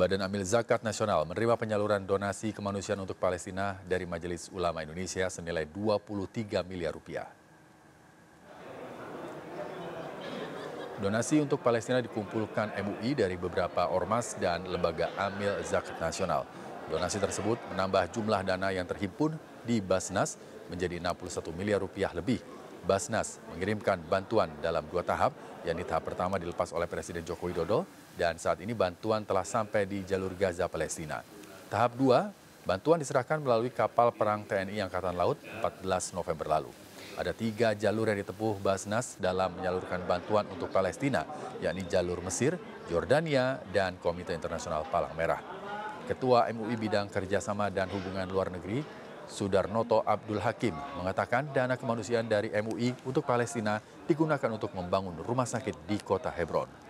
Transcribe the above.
Badan Amil Zakat Nasional menerima penyaluran donasi kemanusiaan untuk Palestina dari Majelis Ulama Indonesia senilai 23 miliar rupiah. Donasi untuk Palestina dikumpulkan MUI dari beberapa ormas dan lembaga Amil Zakat Nasional. Donasi tersebut menambah jumlah dana yang terhimpun di Basnas menjadi 61 miliar rupiah lebih Basnas mengirimkan bantuan dalam dua tahap, yakni tahap pertama dilepas oleh Presiden Joko Widodo dan saat ini bantuan telah sampai di jalur Gaza Palestina. Tahap dua, bantuan diserahkan melalui kapal perang TNI Angkatan Laut 14 November lalu. Ada tiga jalur yang ditempuh Basnas dalam menyalurkan bantuan untuk Palestina, yakni jalur Mesir, Jordania, dan Komite Internasional Palang Merah. Ketua MUI Bidang Kerjasama dan Hubungan Luar Negeri Sudarnoto Abdul Hakim mengatakan dana kemanusiaan dari MUI untuk Palestina digunakan untuk membangun rumah sakit di kota Hebron.